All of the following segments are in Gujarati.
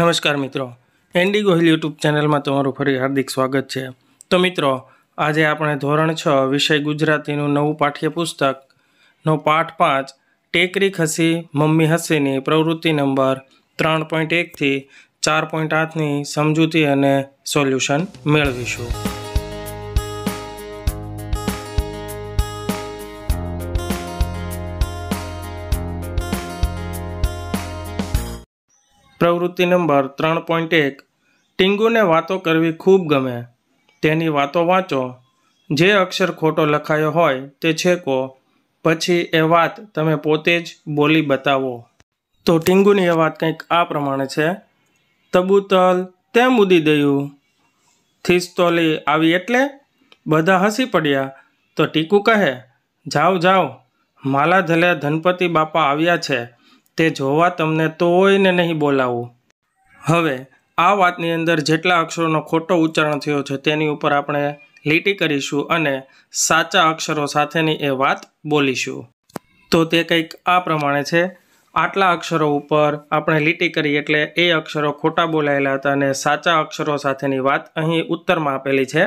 નમસ્કાર મિત્રો એનડી ગોહિલ યુટ્યુબ ચેનલમાં તમારું ફરી હાર્દિક સ્વાગત છે તો મિત્રો આજે આપણે ધોરણ છ વિષય ગુજરાતીનું નવું પાઠ્યપુસ્તકનો પાઠ પાંચ ટેકરી ખસી મમ્મી હસીની પ્રવૃત્તિ નંબર ત્રણ પોઈન્ટ એકથી ચાર પોઈન્ટ આઠની સમજૂતી અને સોલ્યુશન મેળવીશું પ્રવૃત્તિ નંબર ત્રણ પોઈન્ટ એક ટીંગુને વાતો કરવી ખૂબ ગમે તેની વાતો વાંચો જે અક્ષર ખોટો લખાયો હોય તે છેકો પછી એ વાત તમે પોતે જ બોલી બતાવો તો ટીંગુની એ વાત કંઈક આ પ્રમાણે છે તબુતલ તેમ ઉદી દયું થિસ્તોલી આવી એટલે બધા હસી પડ્યા તો ટીકુ કહે જાઓ જાઓ માલા ધલે ધનપતિ બાપા આવ્યા છે તે જોવા તમને તોયને નહીં બોલાવું હવે આ વાતની અંદર જેટલા અક્ષરોનો ખોટો ઉચ્ચારણ થયો છે તેની ઉપર આપણે લીટી કરીશું અને સાચા અક્ષરો સાથેની એ વાત બોલીશું તો તે કંઈક આ પ્રમાણે છે આટલા અક્ષરો ઉપર આપણે લીટી કરી એટલે એ અક્ષરો ખોટા બોલાયેલા હતા અને સાચા અક્ષરો સાથેની વાત અહીં ઉત્તરમાં આપેલી છે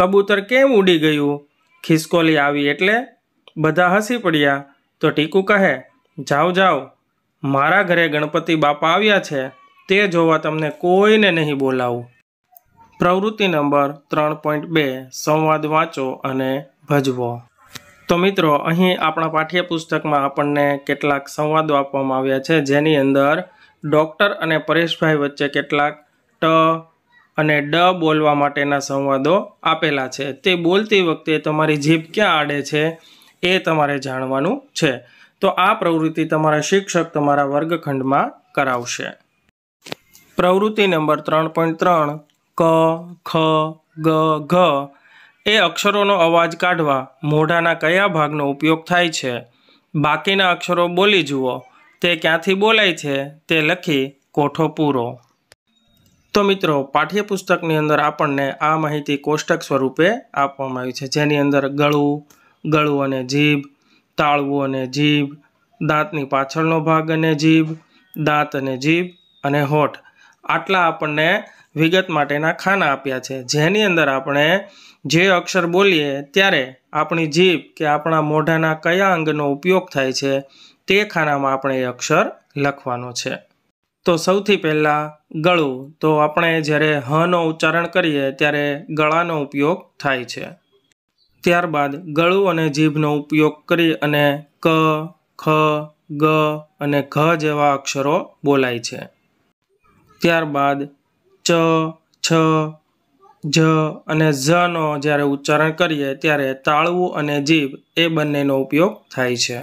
કબૂતર કેમ ઉડી ગયું ખિસકોલી આવી એટલે બધા હસી પડ્યા તો ટીકુ કહે જાઓ જાઓ મારા ઘરે ગણપતિ બાપા આવ્યા છે તે જોવા તમને કોઈને નહીં બોલાવું પ્રવૃત્તિ નંબર ત્રણ પોઈન્ટ બે સંવાદ વાંચો અને ભજવો તો મિત્રો અહીં આપણા પાઠ્યપુસ્તકમાં આપણને કેટલાક સંવાદો આપવામાં આવ્યા છે જેની અંદર ડૉક્ટર અને પરેશભાઈ વચ્ચે કેટલાક ટ અને ડ બોલવા માટેના સંવાદો આપેલા છે તે બોલતી વખતે તમારી જીભ ક્યાં આડે છે એ તમારે જાણવાનું છે તો આ પ્રવૃત્તિ તમારા શિક્ષક તમારા વર્ગખંડમાં કરાવશે પ્રવૃત્તિ નંબર ત્રણ પોઈન્ટ ત્રણ ક ખ ગ ઘ એ અક્ષરોનો અવાજ કાઢવા મોઢાના કયા ભાગનો ઉપયોગ થાય છે બાકીના અક્ષરો બોલી જુઓ તે ક્યાંથી બોલાય છે તે લખી કોઠો પૂરો તો મિત્રો પાઠ્યપુસ્તકની અંદર આપણને આ માહિતી કોષ્ટક સ્વરૂપે આપવામાં આવી છે જેની અંદર ગળું ગળું અને જીભ તાળવું અને જીભ દાંતની પાછળનો ભાગ અને જીભ દાંત અને જીભ અને હોઠ આટલા આપણને વિગત માટેના ખાના આપ્યા છે જેની અંદર આપણે જે અક્ષર બોલીએ ત્યારે આપણી જીભ કે આપણા મોઢાના કયા અંગનો ઉપયોગ થાય છે તે ખાનામાં આપણે એ અક્ષર લખવાનો છે તો સૌથી પહેલાં ગળું તો આપણે જ્યારે હનો ઉચ્ચારણ કરીએ ત્યારે ગળાનો ઉપયોગ થાય છે ત્યારબાદ ગળું અને જીભનો ઉપયોગ કરી અને ક ખ ગ અને ઘ જેવા અક્ષરો બોલાય છે ત્યારબાદ ચ છ જ અને ઝનો જ્યારે ઉચ્ચારણ કરીએ ત્યારે તાળવું અને જીભ એ બંનેનો ઉપયોગ થાય છે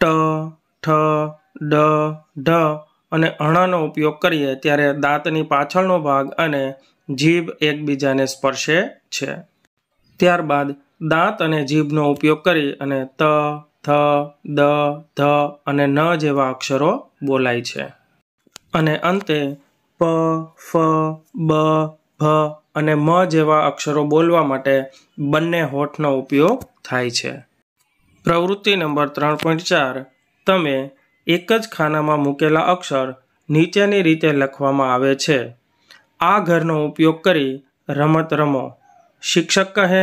ટ ઠ ડ ઢ અને અણાનો ઉપયોગ કરીએ ત્યારે દાંતની પાછળનો ભાગ અને જીભ એકબીજાને સ્પર્શે છે ત્યારબાદ દાંત અને જીભનો ઉપયોગ કરી અને ત થ દ ધ અને ન જેવા અક્ષરો બોલાય છે અને અંતે પ ફ બ ભ અને મ જેવા અક્ષરો બોલવા માટે બંને હોઠનો ઉપયોગ થાય છે પ્રવૃત્તિ નંબર ત્રણ પોઈન્ટ ચાર તમે એક જ ખાનામાં મૂકેલા અક્ષર નીચેની રીતે લખવામાં આવે છે આ ઘરનો ઉપયોગ કરી રમત રમો શિક્ષક કહે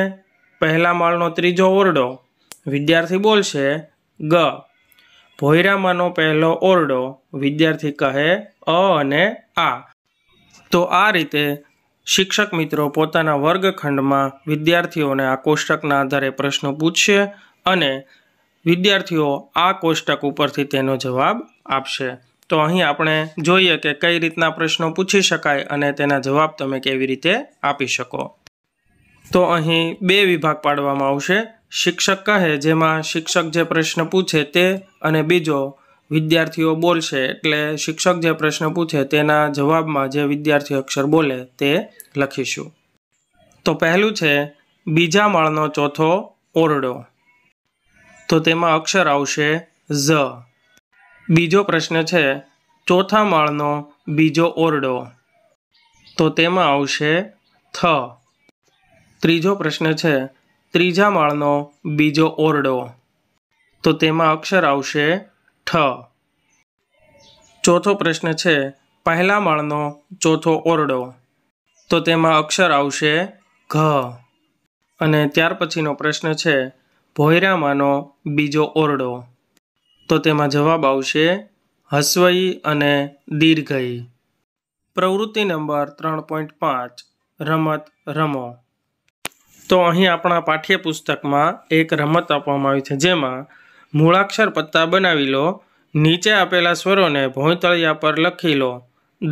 પહેલા માળનો ત્રીજો ઓરડો વિદ્યાર્થી બોલશે ગ ભોયરામાનો પહેલો ઓરડો વિદ્યાર્થી કહે અ અને આ તો આ રીતે શિક્ષક મિત્રો પોતાના વર્ગખંડમાં વિદ્યાર્થીઓને આ કોષ્ટકના આધારે પ્રશ્નો પૂછશે અને વિદ્યાર્થીઓ આ કોષ્ટક ઉપરથી તેનો જવાબ આપશે તો અહીં આપણે જોઈએ કે કઈ રીતના પ્રશ્નો પૂછી શકાય અને તેના જવાબ તમે કેવી રીતે આપી શકો તો અહીં બે વિભાગ પાડવામાં આવશે શિક્ષક કહે જેમાં શિક્ષક જે પ્રશ્ન પૂછે તે અને બીજો વિદ્યાર્થીઓ બોલશે એટલે શિક્ષક જે પ્રશ્ન પૂછે તેના જવાબમાં જે વિદ્યાર્થી અક્ષર બોલે તે લખીશું તો પહેલું છે બીજા માળનો ચોથો ઓરડો તો તેમાં અક્ષર આવશે ઝ બીજો પ્રશ્ન છે ચોથા માળનો બીજો ઓરડો તો તેમાં આવશે થ ત્રીજો પ્રશ્ન છે ત્રીજા માળનો બીજો ઓરડો તો તેમાં અક્ષર આવશે ઠ ચોથો પ્રશ્ન છે પહેલા માળનો ચોથો ઓરડો તો તેમાં અક્ષર આવશે ઘ અને ત્યાર પછીનો પ્રશ્ન છે ભોયરામાંનો બીજો ઓરડો તો તેમાં જવાબ આવશે હસ્વઈ અને દીર્ઘઈ પ્રવૃત્તિ નંબર ત્રણ પોઈન્ટ પાંચ રમત રમો તો અહીં આપણા પાઠ્યપુસ્તકમાં એક રમત આપવામાં આવી છે જેમાં મૂળાક્ષર પત્તા બનાવી લો નીચે આપેલા સ્વરોને ભોંયતળિયા પર લખી લો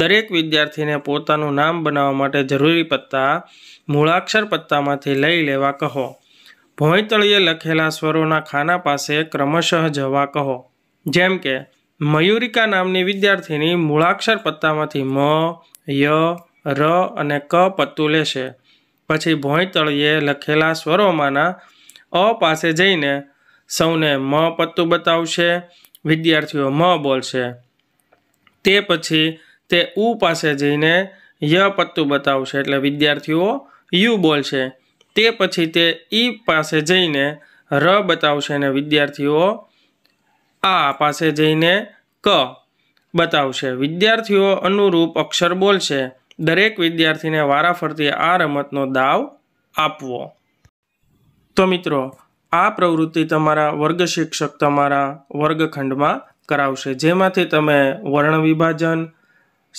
દરેક વિદ્યાર્થીને પોતાનું નામ બનાવવા માટે જરૂરી પત્તા મૂળાક્ષર પત્તામાંથી લઈ લેવા કહો ભોંયતળિયે લખેલા સ્વરોના ખાના પાસે ક્રમશઃ જવા કહો જેમ કે મયુરિકા નામની વિદ્યાર્થીની મૂળાક્ષર પત્તામાંથી મ ય ર અને ક પત્તું લેશે પછી ભોંય તળિયે લખેલા સ્વરોમાંના અ પાસે જઈને સૌને મ પત્તું બતાવશે વિદ્યાર્થીઓ મ બોલશે તે પછી તે ઉ પાસે જઈને ય પત્તું બતાવશે એટલે વિદ્યાર્થીઓ યુ બોલશે તે પછી તે ઈ પાસે જઈને ર બતાવશે અને વિદ્યાર્થીઓ આ પાસે જઈને ક બતાવશે વિદ્યાર્થીઓ અનુરૂપ અક્ષર બોલશે દરેક વિદ્યાર્થીને વારાફરતી આ રમતનો દાવ આપવો તો મિત્રો આ પ્રવૃત્તિ તમારા વર્ગ શિક્ષક તમારા વર્ગખંડમાં કરાવશે જેમાંથી તમે વર્ણ વિભાજન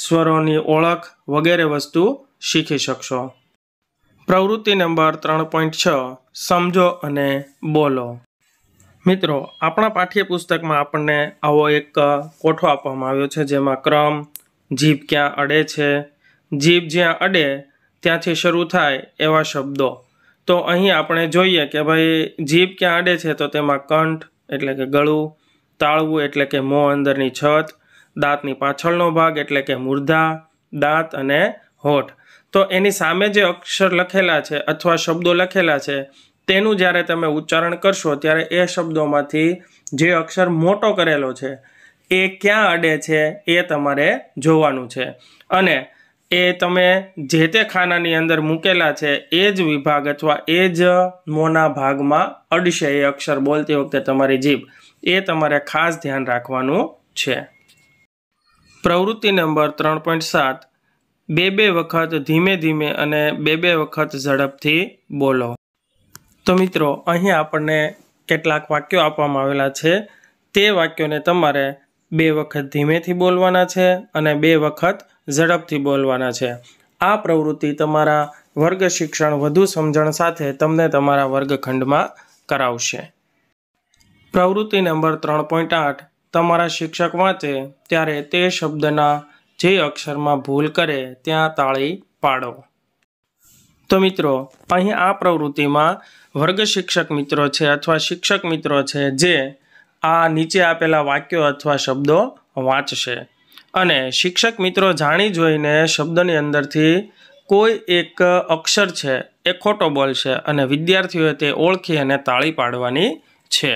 સ્વરોની ઓળખ વગેરે વસ્તુ શીખી શકશો પ્રવૃત્તિ નંબર ત્રણ પોઈન્ટ છ સમજો અને બોલો મિત્રો આપણા પાઠ્યપુસ્તકમાં આપણને આવો એક કોઠો આપવામાં આવ્યો છે જેમાં ક્રમ જીભ ક્યાં અડે છે જીભ જ્યાં અડે ત્યાંથી શરૂ થાય એવા શબ્દો તો અહીં આપણે જોઈએ કે ભાઈ જીભ ક્યાં અડે છે તો તેમાં કંઠ એટલે કે ગળું તાળવું એટલે કે મોં અંદરની છત દાંતની પાછળનો ભાગ એટલે કે મૂર્ધા દાંત અને હોઠ તો એની સામે જે અક્ષર લખેલા છે અથવા શબ્દો લખેલા છે તેનું જ્યારે તમે ઉચ્ચારણ કરશો ત્યારે એ શબ્દોમાંથી જે અક્ષર મોટો કરેલો છે એ ક્યાં અડે છે એ તમારે જોવાનું છે અને એ તમે જે તે ખાનાની અંદર મૂકેલા છે એ જ વિભાગ અથવા એ જ મોના ભાગમાં અડશે એ અક્ષર બોલતી વખતે તમારી જીભ એ તમારે ખાસ ધ્યાન રાખવાનું છે પ્રવૃત્તિ નંબર ત્રણ પોઈન્ટ સાત બે બે વખત ધીમે ધીમે અને બે બે વખત ઝડપથી બોલો તો મિત્રો અહીં આપણને કેટલાક વાક્યો આપવામાં આવેલા છે તે વાક્યોને તમારે બે વખત ધીમેથી બોલવાના છે અને બે વખત ઝડપથી બોલવાના છે આ પ્રવૃત્તિ તમારા વર્ગ શિક્ષણ વધુ સમજણ સાથે તમને તમારા વર્ગખંડમાં કરાવશે પ્રવૃત્તિ નંબર ત્રણ પોઈન્ટ આઠ તમારા શિક્ષક વાંચે ત્યારે તે શબ્દના જે અક્ષરમાં ભૂલ કરે ત્યાં તાળી પાડો તો મિત્રો અહીં આ પ્રવૃત્તિમાં વર્ગ શિક્ષક મિત્રો છે અથવા શિક્ષક મિત્રો છે જે આ નીચે આપેલા વાક્યો અથવા શબ્દો વાંચશે અને શિક્ષક મિત્રો જાણી જોઈને શબ્દની અંદરથી કોઈ એક અક્ષર છે એ ખોટો બોલશે અને વિદ્યાર્થીઓએ તે ઓળખી અને તાળી પાડવાની છે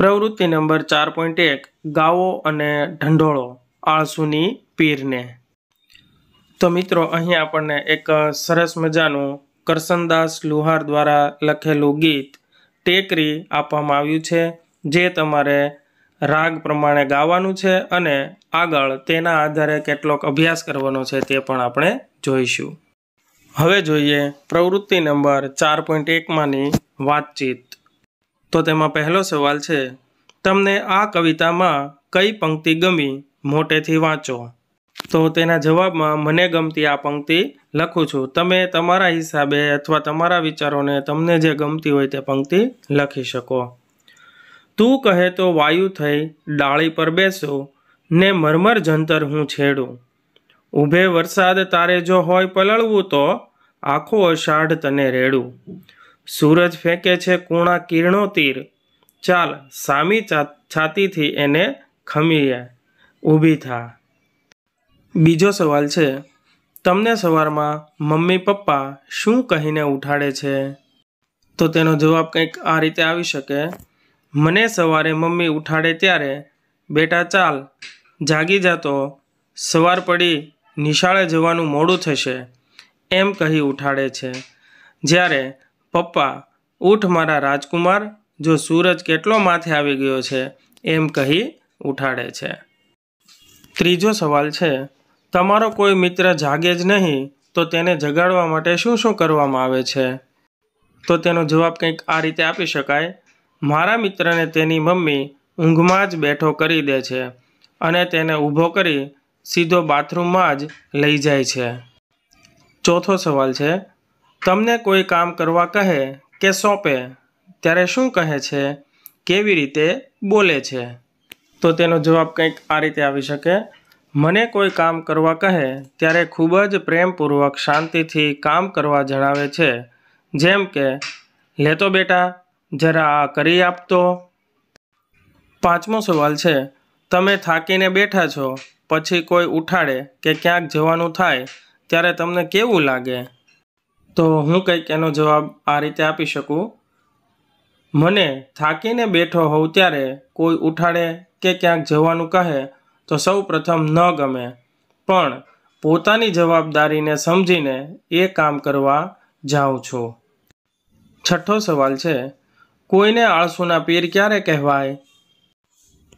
પ્રવૃત્તિ નંબર ચાર પોઈન્ટ એક ગાવો અને ઢંઢોળો આળસુની પીરને તો મિત્રો અહીં આપણને એક સરસ મજાનું કરસનદાસ લુહાર દ્વારા લખેલું ગીત ટેકરી આપવામાં આવ્યું છે જે તમારે રાગ પ્રમાણે ગાવાનું છે અને આગળ તેના આધારે કેટલોક અભ્યાસ કરવાનો છે તે પણ આપણે જોઈશું હવે જોઈએ પ્રવૃત્તિ નંબર ચાર પોઈન્ટ એકમાંની વાતચીત તો તેમાં પહેલો સવાલ છે તમને આ કવિતામાં કઈ પંક્તિ ગમી મોટેથી વાંચો તો તેના જવાબમાં મને ગમતી આ પંક્તિ લખું છું તમે તમારા હિસાબે અથવા તમારા વિચારોને તમને જે ગમતી હોય તે પંક્તિ લખી શકો તું કહે તો વાયુ થઈ ડાળી પર બેસો ને મરમર જંતર હું છેડું ઊભે વરસાદ તારે જો હોય પલળવું તો આખો અષાઢ તને રેડું સૂરજ ફેંકે છે કૂણા કિરણો તીર ચાલ સામી છાતીથી એને ખમીએ ઊભી થા બીજો સવાલ છે તમને સવારમાં મમ્મી પપ્પા શું કહીને ઉઠાડે છે તો તેનો જવાબ કંઈક આ રીતે આવી શકે મને સવારે મમ્મી ઉઠાડે ત્યારે બેટા ચાલ જાગી જાતો સવાર પડી નિશાળે જવાનું મોડું થશે એમ કહી ઉઠાડે છે જ્યારે પપ્પા ઊઠ મારા રાજકુમાર જો સૂરજ કેટલો માથે આવી ગયો છે એમ કહી ઉઠાડે છે ત્રીજો સવાલ છે તમારો કોઈ મિત્ર જાગે જ નહીં તો તેને જગાડવા માટે શું શું કરવામાં આવે છે તો તેનો જવાબ કંઈક આ રીતે આપી શકાય મારા મિત્રને તેની મમ્મી ઊંઘમાં જ બેઠો કરી દે છે અને તેને ઊભો કરી સીધો બાથરૂમમાં જ લઈ જાય છે ચોથો સવાલ છે તમને કોઈ કામ કરવા કહે કે સોંપે ત્યારે શું કહે છે કેવી રીતે બોલે છે તો તેનો જવાબ કંઈક આ રીતે આવી શકે મને કોઈ કામ કરવા કહે ત્યારે ખૂબ જ પ્રેમપૂર્વક શાંતિથી કામ કરવા જણાવે છે જેમ કે લેતો બેટા જરા આ કરી આપતો પાંચમો સવાલ છે તમે થાકીને બેઠા છો પછી કોઈ ઉઠાડે કે ક્યાંક જવાનું થાય ત્યારે તમને કેવું લાગે તો હું કંઈક એનો જવાબ આ રીતે આપી શકું મને થાકીને બેઠો હોઉં ત્યારે કોઈ ઉઠાડે કે ક્યાંક જવાનું કહે તો સૌ પ્રથમ ન ગમે પણ પોતાની જવાબદારીને સમજીને એ કામ કરવા જાઉં છું છઠ્ઠો સવાલ છે કોઈને આળસુના પીર ક્યારે કહેવાય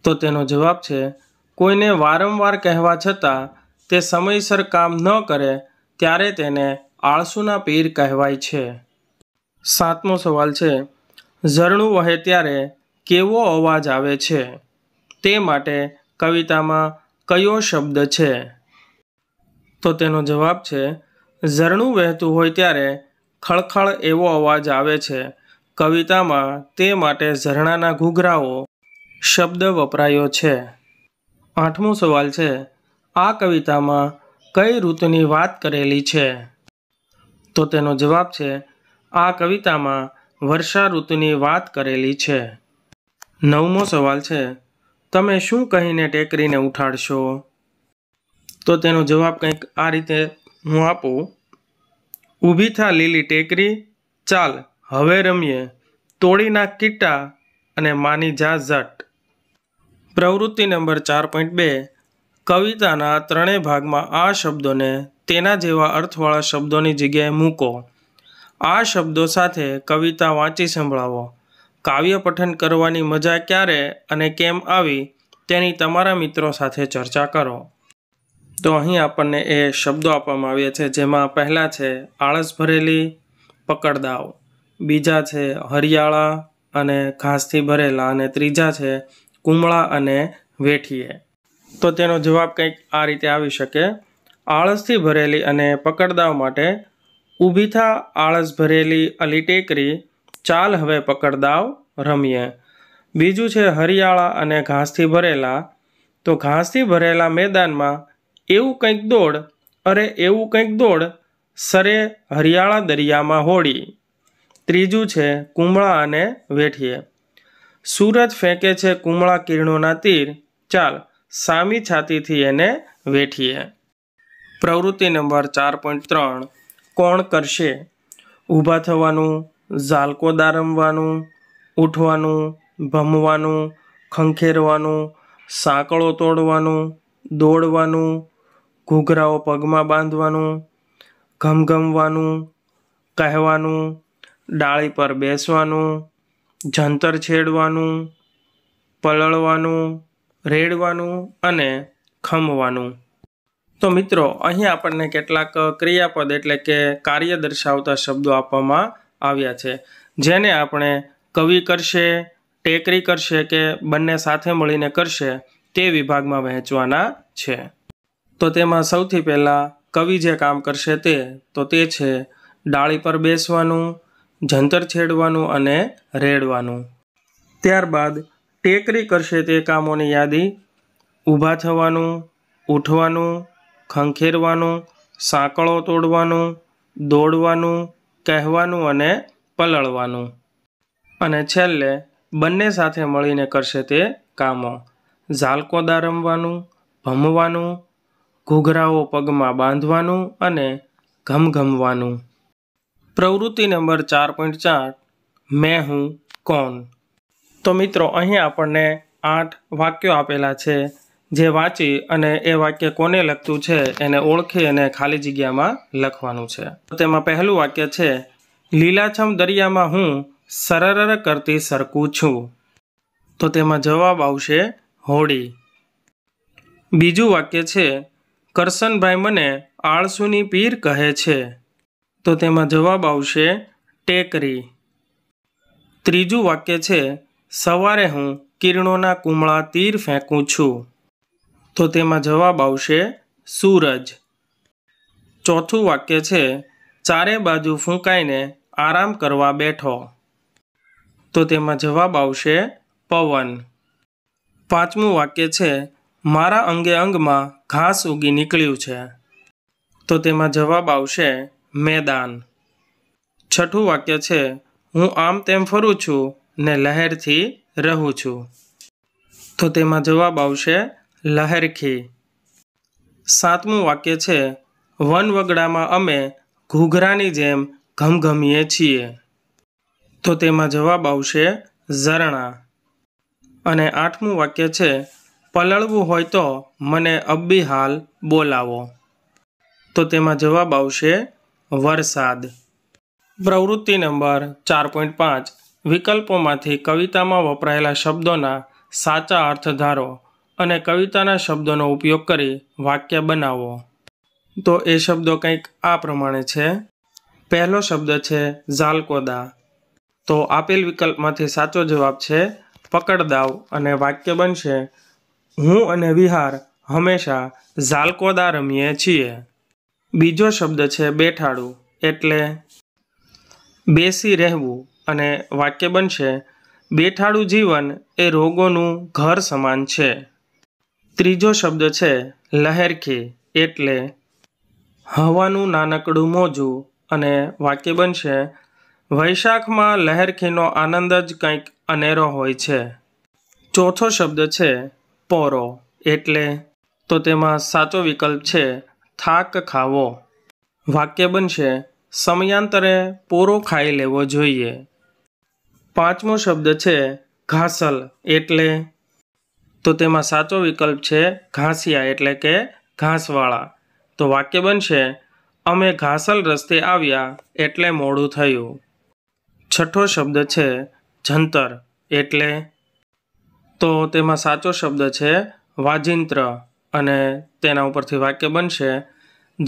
તો તેનો જવાબ છે કોઈને વારંવાર કહેવા છતાં તે સમયસર કામ ન કરે ત્યારે તેને આળસુના પીર કહેવાય છે સાતમો સવાલ છે ઝરણું વહે ત્યારે કેવો અવાજ આવે છે તે માટે કવિતામાં કયો શબ્દ છે તો તેનો જવાબ છે ઝરણું વહેતું હોય ત્યારે ખળખળ એવો અવાજ આવે છે કવિતામાં તે માટે ઝરણાના ઘૂઘરાઓ શબ્દ વપરાયો છે આઠમો સવાલ છે આ કવિતામાં કઈ ઋતુની વાત કરેલી છે તો તેનો જવાબ છે આ કવિતામાં વર્ષા ઋતુની વાત કરેલી છે નવમો સવાલ છે તમે શું કહીને ટેકરીને ઉઠાડશો તો તેનો જવાબ કંઈક આ રીતે હું આપું ઊભી થા લીલી ટેકરી ચાલ હવે રમીએ તોડીના કિટ્ટા અને માની જા ઝટ પ્રવૃત્તિ નંબર ચાર પોઈન્ટ બે કવિતાના ત્રણેય ભાગમાં આ શબ્દોને તેના જેવા અર્થવાળા શબ્દોની જગ્યાએ મૂકો આ શબ્દો સાથે કવિતા વાંચી સંભળાવો કાવ્ય પઠન કરવાની મજા ક્યારે અને કેમ આવી તેની તમારા મિત્રો સાથે ચર્ચા કરો તો અહીં આપણને એ શબ્દો આપવામાં આવ્યા છે જેમાં પહેલાં છે આળસ ભરેલી પકડદાવ બીજા છે હરિયાળા અને ઘાસથી ભરેલા અને ત્રીજા છે કુમળા અને વેઠીએ તો તેનો જવાબ કંઈક આ રીતે આવી શકે આળસથી ભરેલી અને પકડદાવ માટે ઊભી આળસ ભરેલી અલી ટેકરી ચાલ હવે પકડદાવ રમીએ બીજું છે હરિયાળા અને ઘાસથી ભરેલા તો ઘાસથી ભરેલા મેદાનમાં એવું કંઈક દોડ અરે એવું કંઈક દોડ સરે હરિયાળા દરિયામાં હોડી ત્રીજું છે કુંબળા અને વેઠીએ સૂરજ ફેંકે છે કુમળા કિરણોના તીર ચાલ સામી છાતીથી એને વેઠીએ પ્રવૃત્તિ નંબર ચાર પોઈન્ટ ત્રણ કોણ કરશે ઊભા થવાનું ઝાલકો દારમવાનું ઉઠવાનું ભમવાનું ખંખેરવાનું સાંકળો તોડવાનું દોડવાનું ઘૂઘરાઓ પગમાં બાંધવાનું ઘમઘમવાનું કહેવાનું ડાળી પર બેસવાનું જંતર છેડવાનું પલળવાનું રેડવાનું અને ખમવાનું તો મિત્રો અહીં આપણને કેટલાક ક્રિયાપદ એટલે કે કાર્ય દર્શાવતા શબ્દો આપવામાં આવ્યા છે જેને આપણે કવિ કરશે ટેકરી કરશે કે બંને સાથે મળીને કરશે તે વિભાગમાં વહેંચવાના છે તો તેમાં સૌથી પહેલાં કવિ જે કામ કરશે તે તો તે છે ડાળી પર બેસવાનું જંતર છેડવાનું અને રેડવાનું ત્યારબાદ ટેકરી કરશે તે કામોની યાદી ઊભા થવાનું ઉઠવાનું ખંખેરવાનું સાંકળો તોડવાનું દોડવાનું કહેવાનું અને પલળવાનું અને છેલ્લે બંને સાથે મળીને કરશે તે કામો ઝાલકોદા રમવાનું ભમવાનું ઘૂઘરાઓ પગમાં બાંધવાનું અને ઘમઘમવાનું પ્રવૃત્તિ નંબર ચાર પોઈન્ટ ચાર મેં હું કોણ તો મિત્રો અહીં આપણને આઠ વાક્યો આપેલા છે જે વાંચી અને એ વાક્ય કોને લખતું છે એને ઓળખી અને ખાલી જગ્યામાં લખવાનું છે તેમાં પહેલું વાક્ય છે લીલાછમ દરિયામાં હું સરરર કરતી સરકું છું તો તેમાં જવાબ આવશે હોડી બીજું વાક્ય છે કરસનભાઈ મને આળસુની પીર કહે છે તો તેમાં જવાબ આવશે ટેકરી ત્રીજું વાક્ય છે સવારે હું કિરણોના કુમળા તીર ફેંકું છું તો તેમાં જવાબ આવશે સૂરજ ચોથું વાક્ય છે ચારે બાજુ ફૂંકાઈને આરામ કરવા બેઠો તો તેમાં જવાબ આવશે પવન પાંચમું વાક્ય છે મારા અંગે અંગમાં ઘાસ ઉગી નીકળ્યું છે તો તેમાં જવાબ આવશે મેદાન છઠ્ઠું વાક્ય છે હું આમ તેમ ફરું છું ને લહેરથી રહું છું તો તેમાં જવાબ આવશે લહેરખી સાતમું વાક્ય છે વન વગડામાં અમે ઘૂઘરાની જેમ ઘમઘમીએ છીએ તો તેમાં જવાબ આવશે ઝરણા અને આઠમું વાક્ય છે પલળવું હોય તો મને અબ્બી હાલ બોલાવો તો તેમાં જવાબ આવશે વરસાદ પ્રવૃત્તિ નંબર ચાર પોઈન્ટ પાંચ વિકલ્પોમાંથી કવિતામાં વપરાયેલા શબ્દોના સાચા અર્થ ધારો અને કવિતાના શબ્દોનો ઉપયોગ કરી વાક્ય બનાવો તો એ શબ્દો કંઈક આ પ્રમાણે છે પહેલો શબ્દ છે ઝાલકોદા તો આપેલ વિકલ્પમાંથી સાચો જવાબ છે પકડદાવ અને વાક્ય બનશે હું અને વિહાર હંમેશા ઝાલકોદા રમીએ છીએ બીજો શબ્દ છે બેઠાડું એટલે બેસી રહેવું અને વાક્ય બનશે બેઠાડું જીવન એ રોગોનું ઘર સમાન છે ત્રીજો શબ્દ છે લહેરખી એટલે હવાનું નાનકડું મોજું અને વાક્ય બનશે વૈશાખમાં લહેરખીનો આનંદ જ કંઈક અનેરો હોય છે ચોથો શબ્દ છે પોરો એટલે તો તેમાં સાચો વિકલ્પ છે થાક ખાવો વાક્ય બનશે સમયાંતરે પૂરો ખાઈ લેવો જોઈએ પાંચમો શબ્દ છે ઘાસલ એટલે તો તેમાં સાચો વિકલ્પ છે ઘાસિયા એટલે કે ઘાસવાળા તો વાક્ય બનશે અમે ઘાસલ રસ્તે આવ્યા એટલે મોડું થયું છઠ્ઠો શબ્દ છે જંતર એટલે તો તેમાં સાચો શબ્દ છે વાજિંત્ર અને તેના ઉપરથી વાક્ય બનશે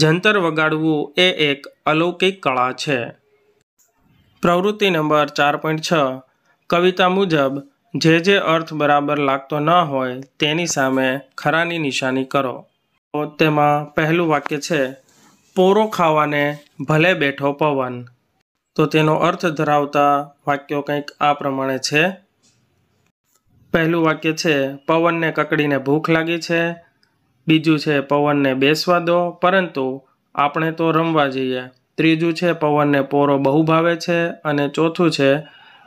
જંતર વગાડવું એ એક અલૌકિક કળા છે પ્રવૃત્તિ નંબર ચાર પોઈન્ટ છ કવિતા મુજબ જે જે અર્થ બરાબર લાગતો ન હોય તેની સામે ખરાની નિશાની કરો તો તેમાં પહેલું વાક્ય છે પોરો ખાવાને ભલે બેઠો પવન તો તેનો અર્થ ધરાવતા વાક્યો કંઈક આ પ્રમાણે છે પહેલું વાક્ય છે પવનને કકડીને ભૂખ લાગી છે બીજું છે પવનને બેસવા દો પરંતુ આપણે તો રમવા જઈએ ત્રીજું છે પવનને પોરો બહુ ભાવે છે અને ચોથું છે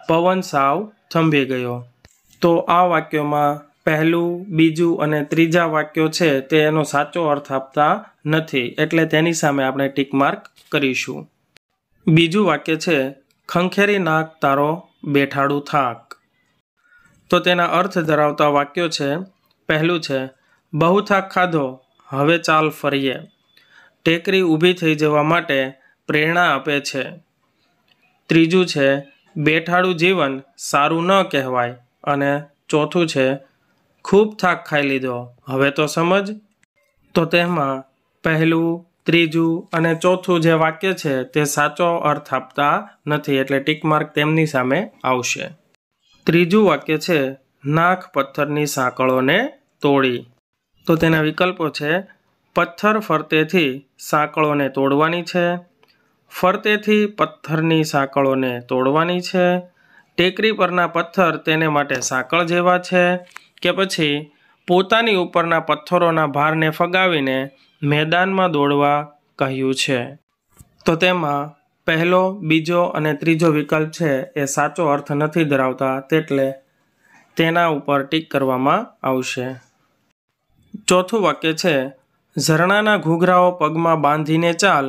પવન સાવ થંભી ગયો તો આ વાક્યોમાં પહેલું બીજું અને ત્રીજા વાક્યો છે તે એનો સાચો અર્થ આપતા નથી એટલે તેની સામે આપણે ટીક માર્ક કરીશું બીજું વાક્ય છે ખંખેરી નાક તારો બેઠાડું થાક તો તેના અર્થ ધરાવતા વાક્યો છે પહેલું છે બહુ થાક ખાધો હવે ચાલ ફરીએ ટેકરી ઊભી થઈ જવા માટે પ્રેરણા આપે છે ત્રીજું છે બેઠાડું જીવન સારું ન કહેવાય અને ચોથું છે ખૂબ થાક ખાઈ લીધો હવે તો સમજ તો તેમાં પહેલું ત્રીજું અને ચોથું જે વાક્ય છે તે સાચો અર્થ આપતા નથી એટલે ટીક માર્ક તેમની સામે આવશે ત્રીજું વાક્ય છે નાખ પથ્થરની સાંકળોને તોડી તો તેના વિકલ્પો છે પથ્થર ફરતેથી સાંકળોને તોડવાની છે ફરતેથી પથ્થરની સાંકળોને તોડવાની છે ટેકરી પરના પથ્થર તેને માટે સાંકળ જેવા છે કે પછી પોતાની ઉપરના પથ્થરોના ભારને ફગાવીને મેદાનમાં દોડવા કહ્યું છે તો તેમાં પહેલો બીજો અને ત્રીજો વિકલ્પ છે એ સાચો અર્થ નથી ધરાવતા તેટલે તેના ઉપર ટીક કરવામાં આવશે ચોથું વાક્ય છે ઝરણાના ઘૂઘરાઓ પગમાં બાંધીને ચાલ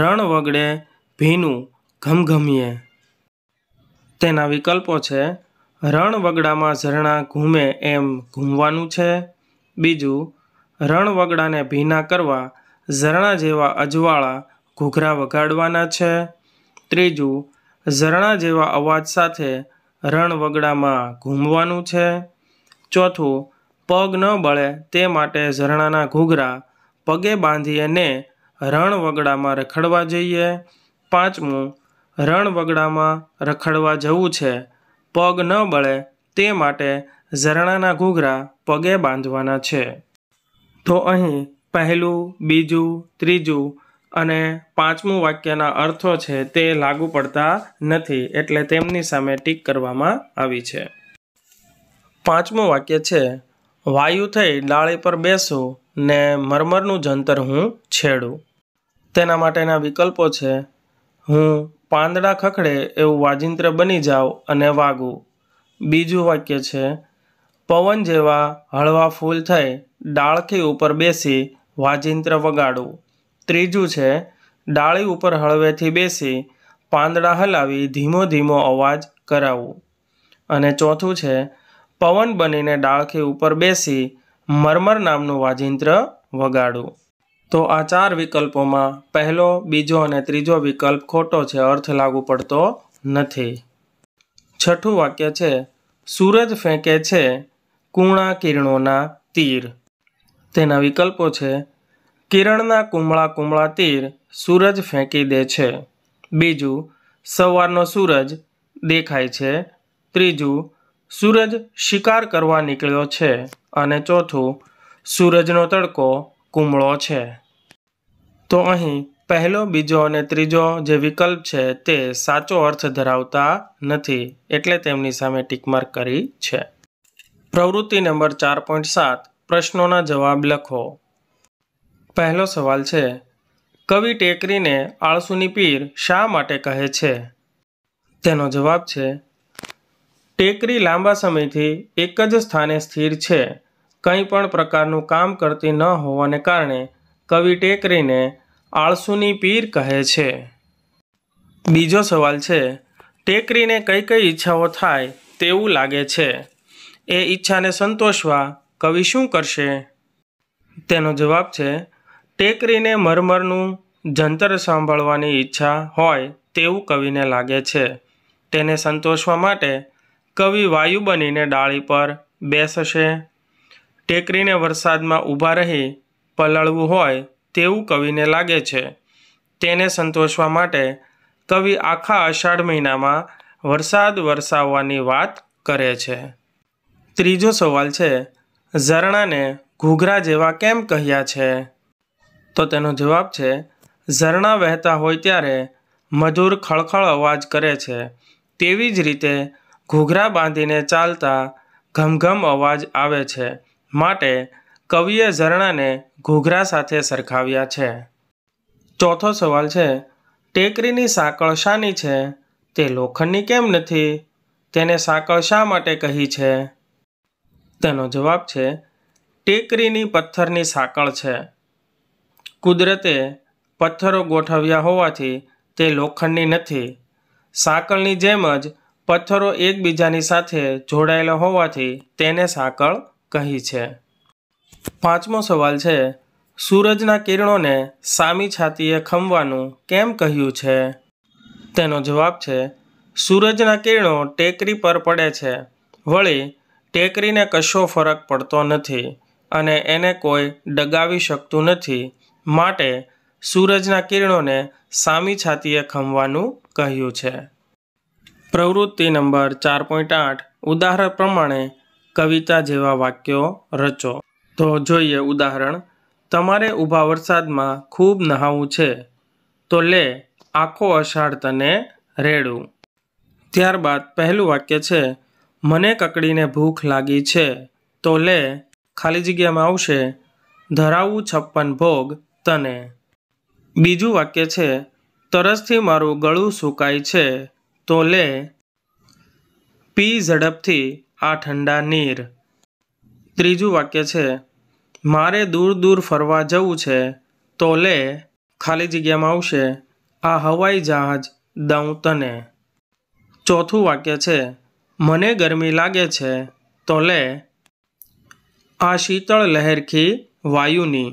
રણ વગડે ભીનું ઘમઘમીએ તેના વિકલ્પો છે રણ વગડામાં ઝરણા ઘૂમે એમ ઘૂમવાનું છે બીજું રણ વગડાને ભીના કરવા ઝરણા જેવા અજવાળા ઘૂઘરા વગાડવાના છે ત્રીજું ઝરણા જેવા અવાજ સાથે રણ વગડામાં ઘૂમવાનું છે ચોથું પગ ન બળે તે માટે ઝરણાના ઘૂઘરા પગે બાંધી અને રણ રખડવા જઈએ પાંચમું રણવગડામાં રખડવા જવું છે પગ ન બળે તે માટે ઝરણાના ઘૂઘરા પગે બાંધવાના છે તો અહીં પહેલું બીજું ત્રીજું અને પાંચમું વાક્યના અર્થો છે તે લાગુ પડતા નથી એટલે તેમની સામે ટીક કરવામાં આવી છે પાંચમું વાક્ય છે વાયુ થઈ ડાળી પર બેસું ને મરમરનું જંતર હું છેડું તેના માટેના વિકલ્પો છે હું પાંદડા ખખડે એવું વાજિંત્ર બની જાઉં અને વાગું બીજું વાક્ય છે પવન જેવા હળવા ફૂલ થઈ ડાળખી ઉપર બેસી વાજિંત્ર વગાડું ત્રીજું છે ડાળી ઉપર હળવેથી બેસી પાંદડા હલાવી ધીમો ધીમો અવાજ કરાવું અને ચોથું છે પવન બનીને ડાળખી ઉપર બેસી મરમર નામનું વાજિંત્ર વગાડું તો આ ચાર વિકલ્પોમાં પહેલો બીજો અને ત્રીજો વિકલ્પ ખોટો છે અર્થ લાગુ પડતો નથી છઠ્ઠું વાક્ય છે સૂરજ ફેંકે છે કૂણા કિરણોના તીર તેના વિકલ્પો છે કિરણના કુમળા કુમળા તીર સૂરજ ફેંકી દે છે બીજું સવારનો સૂરજ દેખાય છે ત્રીજું સૂરજ શિકાર કરવા નીકળ્યો છે અને ચોથું સૂરજનો તડકો કુમળો છે તો અહીં પહેલો બીજો અને ત્રીજો જે વિકલ્પ છે તે સાચો અર્થ ધરાવતા નથી એટલે તેમની સામે ટીકમાર્ક કરી છે પ્રવૃત્તિ નંબર ચાર પોઈન્ટ સાત પ્રશ્નોના જવાબ લખો પહેલો સવાલ છે કવિ ટેકરીને આળસુની પીર શા માટે કહે છે તેનો જવાબ છે ટેકરી લાંબા સમયથી એક જ સ્થાને સ્થિર છે કંઈ પણ પ્રકારનું કામ કરતી ન હોવાને કારણે કવિ ટેકરીને આળસુની પીર કહે છે બીજો સવાલ છે ટેકરીને કઈ કઈ ઈચ્છાઓ થાય તેવું લાગે છે એ ઈચ્છાને સંતોષવા કવિ શું કરશે તેનો જવાબ છે ટેકરીને મરમરનું જંતર સાંભળવાની ઈચ્છા હોય તેવું કવિને લાગે છે તેને સંતોષવા માટે કવિ વાયુ બનીને ડાળી પર બેસશે ટેકરીને વરસાદમાં ઊભા રહી પલળવું હોય તેવું કવિને લાગે છે તેને સંતોષવા માટે કવિ આખા અષાઢ મહિનામાં વરસાદ વરસાવવાની વાત કરે છે ત્રીજો સવાલ છે ઝરણાને ઘૂઘરા જેવા કેમ કહ્યા છે તો તેનો જવાબ છે ઝરણા વહેતા હોય ત્યારે મધુર ખળખળ અવાજ કરે છે તેવી જ રીતે ઘૂઘરા બાંધીને ચાલતા ઘમઘમ અવાજ આવે છે માટે કવિએ ઝરણાને ઘૂઘરા સાથે સરખાવ્યા છે ચોથો સવાલ છે ટેકરીની સાંકળ શાની છે તે લોખંડની કેમ નથી તેને સાંકળ શા માટે કહી છે તેનો જવાબ છે ટેકરીની પથ્થરની સાંકળ છે કુદરતે પથ્થરો ગોઠવ્યા હોવાથી તે લોખંડની નથી સાંકળની જેમ જ પથ્થરો એકબીજાની સાથે જોડાયેલો હોવાથી તેને સાંકળ કહી છે પાંચમો સવાલ છે સૂરજના કિરણોને સામી છાતીએ ખમવાનું કેમ કહ્યું છે તેનો જવાબ છે સૂરજના કિરણો ટેકરી પર પડે છે વળી ટેકરીને કશો ફરક પડતો નથી અને એને કોઈ ડગાવી શકતું નથી માટે સૂરજના કિરણોને સામી છાતીએ ખમવાનું કહ્યું છે પ્રવૃત્તિ નંબર ચાર પોઈન્ટ આઠ ઉદાહરણ પ્રમાણે કવિતા જેવા વાક્યો રચો તો જોઈએ ઉદાહરણ તમારે ઊભા વરસાદમાં ખૂબ નહાવું છે તો લે આખો અષાઢ તને રેડું ત્યારબાદ પહેલું વાક્ય છે મને કકડીને ભૂખ લાગી છે તો લે ખાલી જગ્યામાં આવશે ધરાવું છપ્પન ભોગ તને બીજું વાક્ય છે તરસથી મારું ગળું સુકાય છે તો લે પી ઝડપથી આ ઠંડા નીર ત્રીજું વાક્ય છે મારે દૂર દૂર ફરવા જવું છે તો લે ખાલી જગ્યામાં આવશે આ હવાઈ જહાજ દઉં તને ચોથું વાક્ય છે મને ગરમી લાગે છે તો લે આ શીતળ લહેરખી વાયુની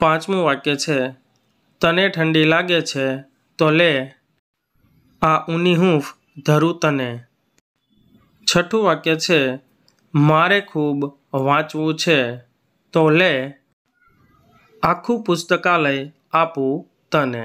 પાંચમું વાક્ય છે તને ઠંડી લાગે છે તો લે આ ઊની હૂંફ ધરું તને છઠ્ઠું વાક્ય છે મારે ખૂબ વાંચવું છે તો લે આખું પુસ્તકાલય આપું તને